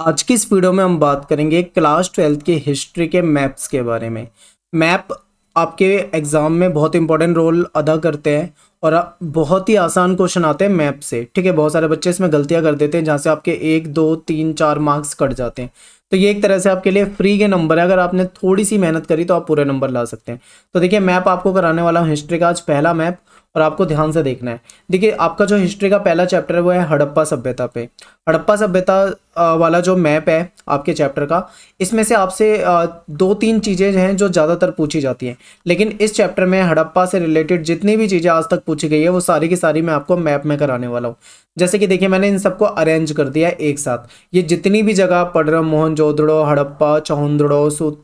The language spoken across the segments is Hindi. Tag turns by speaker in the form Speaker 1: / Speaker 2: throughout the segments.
Speaker 1: आज की इस वीडियो में हम बात करेंगे क्लास ट्वेल्थ के हिस्ट्री के मैप्स के बारे में मैप आपके एग्ज़ाम में बहुत इंपॉर्टेंट रोल अदा करते हैं और बहुत ही आसान क्वेश्चन आते हैं मैप से ठीक है बहुत सारे बच्चे इसमें गलतियां कर देते हैं जहाँ से आपके एक दो तीन चार मार्क्स कट जाते हैं तो ये एक तरह से आपके लिए फ्री के नंबर है अगर आपने थोड़ी सी मेहनत करी तो आप पूरे नंबर ला सकते हैं तो देखिए मैप आपको कराने वाला हूँ हिस्ट्री का आज पहला मैप और आपको ध्यान से देखना है देखिए आपका जो हिस्ट्री का पहला चैप्टर है वो है हड़प्पा सभ्यता पे हड़प्पा सभ्यता वाला जो मैप है आपके चैप्टर का इसमें से आपसे दो तीन चीज़ें हैं जो ज़्यादातर पूछी जाती हैं लेकिन इस चैप्टर में हड़प्पा से रिलेटेड जितनी भी चीज़ें आज तक पूछी गई है वो सारी की सारी मैं आपको मैप में कराने वाला हूँ जैसे कि देखिए मैंने इन सबको अरेंज कर दिया है एक साथ ये जितनी भी जगह पडरम जोधड़ो हड़प्पा चौहदड़ो सूत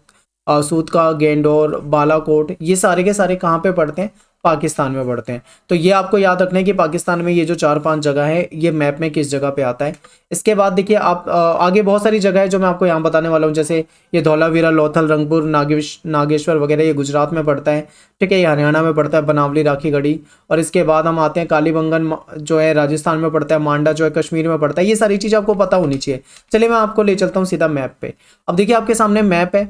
Speaker 1: सूत का गेंडोर बालाकोट ये सारे के सारे कहाँ पे पड़ते हैं पाकिस्तान में बढ़ते हैं तो ये आपको याद रखना है कि पाकिस्तान में ये जो चार पांच जगह है ये मैप में किस जगह पे आता है इसके बाद देखिए आप आगे बहुत सारी जगह है जो मैं आपको यहाँ बताने वाला हूँ जैसे ये धौलावीरा लोथल रंगपुर नागेश नागेश्वर वगैरह ये गुजरात में पड़ता है ठीक है ये हरियाणा में पड़ता है बनावली राखी गढ़ी और इसके बाद हम आते हैं कालीबंगन जो है राजस्थान में पड़ता है मांडा जो है कश्मीर में पड़ता है ये सारी चीज़ आपको पता होनी चाहिए चलिए मैं आपको ले चलता हूँ सीधा मैप पर अब देखिए आपके सामने मैप है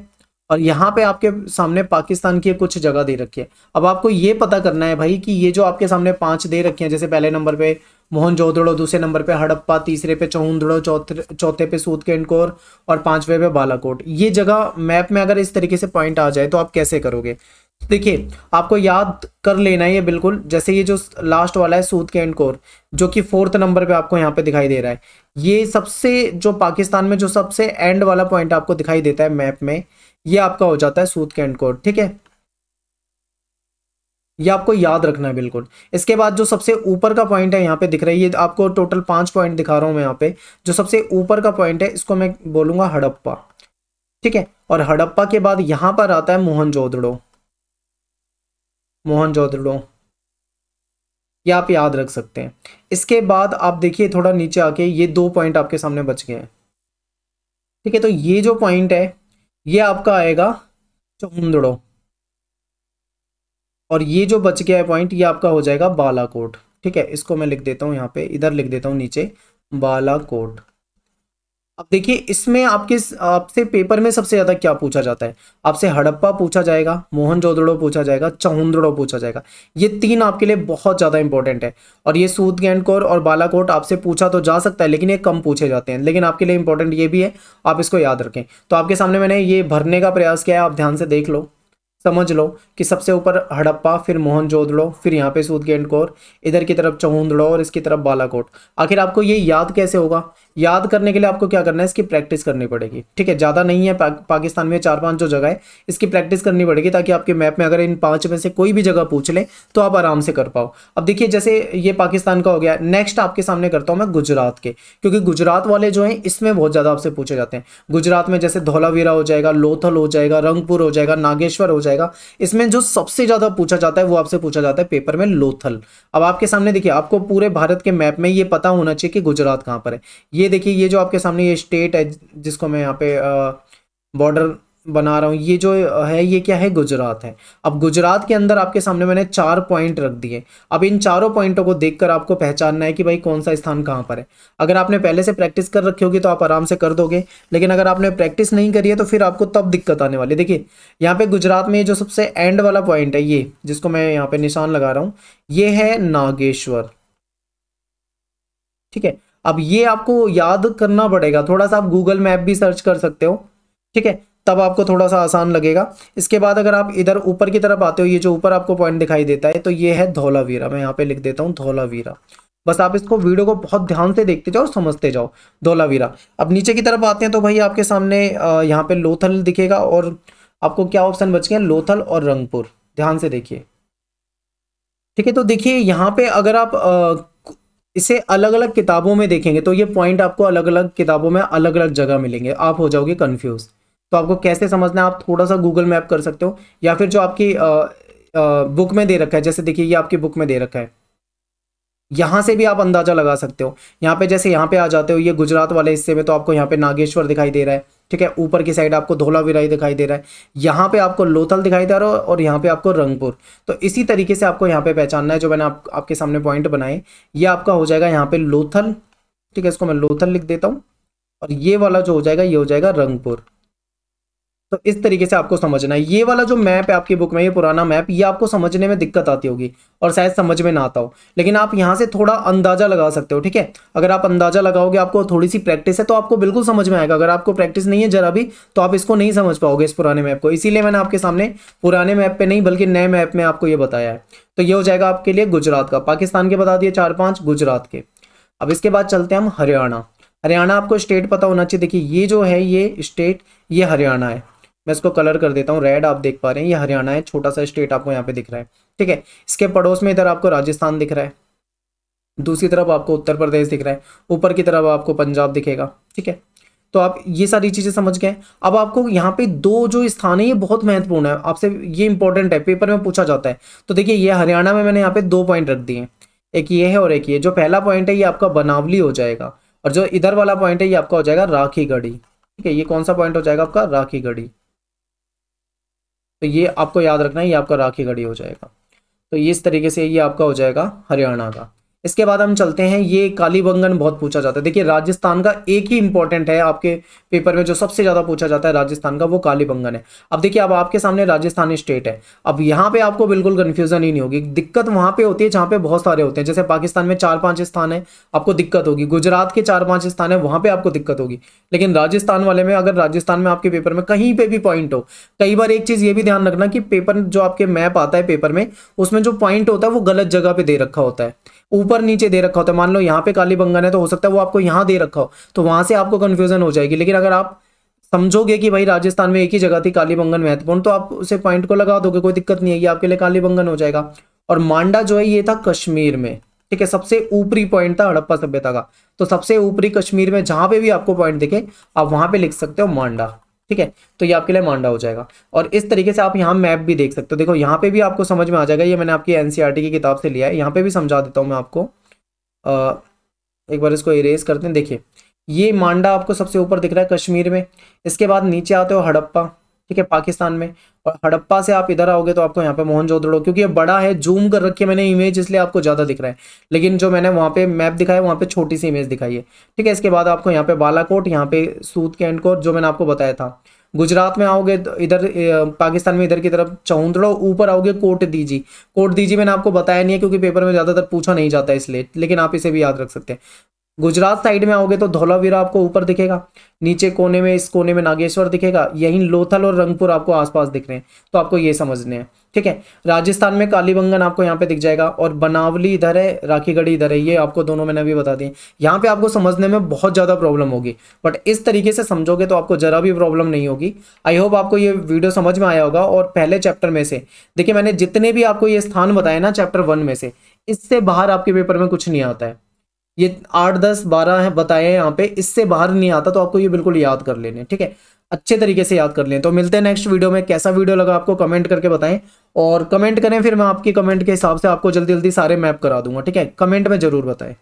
Speaker 1: और यहाँ पे आपके सामने पाकिस्तान की कुछ जगह दे रखी है अब आपको ये पता करना है भाई कि ये जो आपके सामने पांच दे रखे हैं जैसे पहले नंबर पे मोहन जोधड़ो दूसरे नंबर पे हड़प्पा तीसरे पे चौंदड़ो चौथे चौथे पे सूद केंडकोर और पांचवे पे बालाकोट ये जगह मैप में अगर इस तरीके से पॉइंट आ जाए तो आप कैसे करोगे देखिए आपको याद कर लेना है ये बिल्कुल जैसे ये जो लास्ट वाला है सूद के एंड कोर जो कि फोर्थ नंबर पे आपको यहाँ पे दिखाई दे रहा है ये सबसे जो पाकिस्तान में जो सबसे एंड वाला पॉइंट आपको दिखाई देता है मैप में ये आपका हो जाता है सूद कैंड कोड ठीक है ये आपको याद रखना है बिल्कुल इसके बाद जो सबसे ऊपर का पॉइंट है यहाँ पे दिख रहा है ये आपको टोटल पांच पॉइंट दिखा रहा हूं मैं यहाँ पे जो सबसे ऊपर का पॉइंट है इसको मैं बोलूंगा हड़प्पा ठीक है और हड़प्पा के बाद यहां पर आता है मोहन जोदड़ो मोहन जोदड़ो ये आप याद रख सकते हैं इसके बाद आप देखिए थोड़ा नीचे आके ये दो पॉइंट आपके सामने बच गए हैं ठीक है तो ये जो पॉइंट है ये आपका आएगा चौंदड़ो और ये जो बच गया है पॉइंट ये आपका हो जाएगा बालाकोट ठीक है इसको मैं लिख देता हूं यहां पे इधर लिख देता हूं नीचे बालाकोट अब देखिए इसमें आपके आपसे पेपर में सबसे ज़्यादा क्या पूछा जाता है आपसे हड़प्पा पूछा जाएगा मोहनजोदड़ो पूछा जाएगा चहुंदड़ो पूछा जाएगा ये तीन आपके लिए बहुत ज़्यादा इंपॉर्टेंट है और ये सूद गैंडकोर और बालाकोट आपसे पूछा तो जा सकता है लेकिन ये कम पूछे जाते हैं लेकिन आपके लिए इंपॉर्टेंट ये भी है आप इसको याद रखें तो आपके सामने मैंने ये भरने का प्रयास किया है आप ध्यान से देख लो समझ लो कि सबसे ऊपर हड़प्पा फिर मोहनजोदड़ो फिर यहाँ पे सूद गेंडकोर इधर की तरफ चहुंदड़ो और इसकी तरफ बालाकोट आखिर आपको ये याद कैसे होगा याद करने के लिए आपको क्या करना है इसकी प्रैक्टिस करनी पड़ेगी ठीक है ज़्यादा नहीं है पा, पाकिस्तान में चार पांच जो जगह है इसकी प्रैक्टिस करनी पड़ेगी ताकि आपके मैप में अगर इन पांच में से कोई भी जगह पूछ लें तो आप आराम से कर पाओ अब देखिए जैसे ये पाकिस्तान का हो गया नेक्स्ट आपके सामने करता हूँ मैं गुजरात के क्योंकि गुजरात वाले जो हैं इसमें बहुत ज़्यादा आपसे पूछे जाते हैं गुजरात में जैसे धौलावीरा हो जाएगा लोथल हो जाएगा रंगपुर हो जाएगा नागेश्वर हो जाएगा इसमें जो सबसे ज़्यादा पूछा जाता है वो आपसे पूछा जाता है पेपर में लोथल अब आपके सामने देखिए आपको पूरे भारत के मैप में ये पता होना चाहिए कि गुजरात कहाँ पर है ये ये देखिए ये जो आपके सामने ये स्टेट है जिसको मैं यहाँ पे बॉर्डर बना रहा हूँ ये जो है ये क्या है गुजरात है अब गुजरात के अंदर आपके सामने मैंने चार पॉइंट रख दिए अब इन चारों पॉइंटों को देखकर आपको पहचानना है कि भाई कौन सा स्थान कहाँ पर है अगर आपने पहले से प्रैक्टिस कर रखी होगी तो आप आराम से कर दोगे लेकिन अगर आपने प्रैक्टिस नहीं करी है तो फिर आपको तब दिक्कत आने वाली देखिए यहाँ पे गुजरात में जो सबसे एंड वाला पॉइंट है ये जिसको मैं यहाँ पे निशान लगा रहा हूँ ये है नागेश्वर ठीक है अब ये आपको याद करना पड़ेगा थोड़ा सा आप गूगल मैप भी सर्च कर सकते हो ठीक है तब आपको थोड़ा सा आसान लगेगा इसके बाद अगर आप इधर ऊपर की तरफ आते हो ये जो ऊपर आपको पॉइंट दिखाई देता है तो ये है धौलावीरा मैं यहाँ पे लिख देता हूँ धौलावीरा बस आप इसको वीडियो को बहुत ध्यान से देखते जाओ और समझते जाओ धौलावीरा अब नीचे की तरफ आते हैं तो भाई आपके सामने यहाँ पे लोथल दिखेगा और आपको क्या ऑप्शन बच गए लोथल और रंगपुर ध्यान से देखिए ठीक है तो देखिए यहाँ पे अगर आप इसे अलग अलग किताबों में देखेंगे तो ये पॉइंट आपको अलग अलग किताबों में अलग अलग जगह मिलेंगे आप हो जाओगे कन्फ्यूज तो आपको कैसे समझना है आप थोड़ा सा गूगल मैप कर सकते हो या फिर जो आपकी आ, आ, बुक में दे रखा है जैसे देखिए ये आपकी बुक में दे रखा है यहाँ से भी आप अंदाजा लगा सकते हो यहाँ पे जैसे यहाँ पे आ जाते हो ये गुजरात वाले हिस्से में तो आपको यहाँ पे नागेश्वर दिखाई दे रहा है ठीक है ऊपर की साइड आपको धोला विराई दिखाई दे रहा है यहाँ पे आपको लोथल दिखाई दे रहा है और यहाँ पे आपको रंगपुर तो इसी तरीके से आपको यहाँ पे पहचानना है जो मैंने आप, आपके सामने पॉइंट बनाए ये आपका हो जाएगा यहाँ पे लोथल ठीक है इसको मैं लोथल लिख देता हूँ और ये वाला जो हो जाएगा ये हो जाएगा रंगपुर तो इस तरीके से आपको समझना है ये वाला जो मैप है आपकी बुक में ये पुराना मैप ये आपको समझने में दिक्कत आती होगी और शायद समझ में ना आता हो लेकिन आप यहाँ से थोड़ा अंदाजा लगा सकते हो ठीक है अगर आप अंदाजा लगाओगे आपको थोड़ी सी प्रैक्टिस है तो आपको बिल्कुल समझ में आएगा अगर आपको प्रैक्टिस नहीं है जरा भी तो आप इसको नहीं समझ पाओगे इस पुराने मैप को इसीलिए मैंने आपके सामने पुराने मैप पर नहीं बल्कि नए मैप में आपको ये बताया है तो ये हो जाएगा आपके लिए गुजरात का पाकिस्तान के बता दिए चार पाँच गुजरात के अब इसके बाद चलते हैं हम हरियाणा हरियाणा आपको स्टेट पता होना चाहिए देखिए ये जो है ये स्टेट ये हरियाणा है मैं इसको कलर कर देता हूँ रेड आप देख पा रहे हैं ये हरियाणा है छोटा सा स्टेट आपको यहाँ पे दिख रहा है ठीक है इसके पड़ोस में इधर आपको राजस्थान दिख रहा है दूसरी तरफ आपको उत्तर प्रदेश दिख रहा है ऊपर की तरफ आपको पंजाब दिखेगा ठीक है तो आप ये सारी चीज़ें समझ गए अब आपको यहाँ पे दो जो स्थान है ये बहुत महत्वपूर्ण है आपसे ये इंपॉर्टेंट है पेपर में पूछा जाता है तो देखिए ये हरियाणा में मैंने यहाँ पे दो पॉइंट रख दिए एक ये है और एक ये जो पहला पॉइंट है ये आपका बनावली हो जाएगा और जो इधर वाला पॉइंट है ये आपका हो जाएगा राखी गढ़ी ठीक है ये कौन सा पॉइंट हो जाएगा आपका राखी गढ़ी तो ये आपको याद रखना है ये आपका राखी गढ़ी हो जाएगा तो इस तरीके से ये आपका हो जाएगा हरियाणा का इसके बाद हम चलते हैं ये कालीबंगन बहुत पूछा जाता है देखिए राजस्थान का एक ही इंपॉर्टेंट है आपके पेपर में जो सबसे ज़्यादा पूछा जाता है राजस्थान का वो कालीबंगन है अब देखिए अब आपके सामने राजस्थान स्टेट है अब यहाँ पे आपको बिल्कुल कन्फ्यूजन ही नहीं होगी दिक्कत वहां पे होती है जहां पे बहुत सारे होते हैं जैसे पाकिस्तान में चार पांच स्थान है आपको दिक्कत होगी गुजरात के चार पांच स्थान है वहां पर आपको दिक्कत होगी लेकिन राजस्थान वाले में अगर राजस्थान में आपके पेपर में कहीं पर भी पॉइंट हो कई बार एक चीज़ ये भी ध्यान रखना कि पेपर जो आपके मैप आता है पेपर में उसमें जो पॉइंट होता है वो गलत जगह पर दे रखा होता है ऊपर ऊपर नीचे दे रखा हो तो मान लो यहाँ पे काली बंगन है तो हो सकता है वो आपको यहाँ दे रखा हो तो वहां से आपको कन्फ्यूजन हो जाएगी लेकिन अगर आप समझोगे कि भाई राजस्थान में एक ही जगह थी काली बंगन महत्वपूर्ण तो आप उसे पॉइंट को लगा दोगे कोई दिक्कत नहीं है ये आपके लिए काली बंगन हो जाएगा और मांडा जो है ये था कश्मीर में ठीक है सबसे ऊपरी पॉइंट था हड़प्पा सभ्यता का तो सबसे ऊपरी कश्मीर में जहां पे भी आपको पॉइंट दिखे आप वहां पे लिख सकते हो मांडा ठीक है तो ये आपके लिए मांडा हो जाएगा और इस तरीके से आप यहाँ मैप भी देख सकते हो देखो यहाँ पे भी आपको समझ में आ जाएगा ये मैंने आपकी एनसीआरटी e की किताब से लिया है यहाँ पे भी समझा देता हूँ मैं आपको आ, एक बार इसको इरेज करते हैं देखिए ये मांडा आपको सबसे ऊपर दिख रहा है कश्मीर में इसके बाद नीचे आते हो हड़प्पा ठीक है पाकिस्तान में और हड़प्पा से आप इधर आओगे तो आपको यहाँ पे मोहन जोधड़ो क्योंकि ये बड़ा है जूम कर रखी है मैंने इमेज इसलिए आपको ज़्यादा दिख रहा है लेकिन जो मैंने वहाँ पे मैप दिखाया वहाँ पे छोटी सी इमेज दिखाई है ठीक है इसके बाद आपको यहाँ पे बालाकोट यहाँ पे सूद के एंड को जो मैंने आपको बताया था गुजरात में आओगे तो इधर पाकिस्तान में इधर की तरफ चौंदड़ो ऊपर आओगे कोट दीजी कोट दीजी मैंने आपको बताया नहीं है क्योंकि पेपर में ज़्यादातर पूछा नहीं जाता इसलिए लेकिन आप इसे भी याद रख सकते हैं गुजरात साइड में आओगे तो धौलावीरा आपको ऊपर दिखेगा नीचे कोने में इस कोने में नागेश्वर दिखेगा यहीं लोथल और रंगपुर आपको आसपास दिख रहे हैं तो आपको ये समझने हैं ठीक है राजस्थान में कालीबंगन आपको यहाँ पे दिख जाएगा और बनावली इधर है राखीगढ़ी इधर है ये आपको दोनों मैंने अभी बता दी यहाँ पे आपको समझने में बहुत ज़्यादा प्रॉब्लम होगी बट इस तरीके से समझोगे तो आपको ज़रा भी प्रॉब्लम नहीं होगी आई होप आपको ये वीडियो समझ में आया होगा और पहले चैप्टर में से देखिए मैंने जितने भी आपको ये स्थान बताए ना चैप्टर वन में से इससे बाहर आपके पेपर में कुछ नहीं आता है ये आठ दस बारह है बताए यहाँ पे इससे बाहर नहीं आता तो आपको ये बिल्कुल याद कर लेने ठीक है अच्छे तरीके से याद कर लें तो मिलते हैं नेक्स्ट वीडियो में कैसा वीडियो लगा आपको कमेंट करके बताएं और कमेंट करें फिर मैं आपकी कमेंट के हिसाब से आपको जल्दी जल्दी सारे मैप करा दूंगा ठीक है कमेंट में जरूर बताएं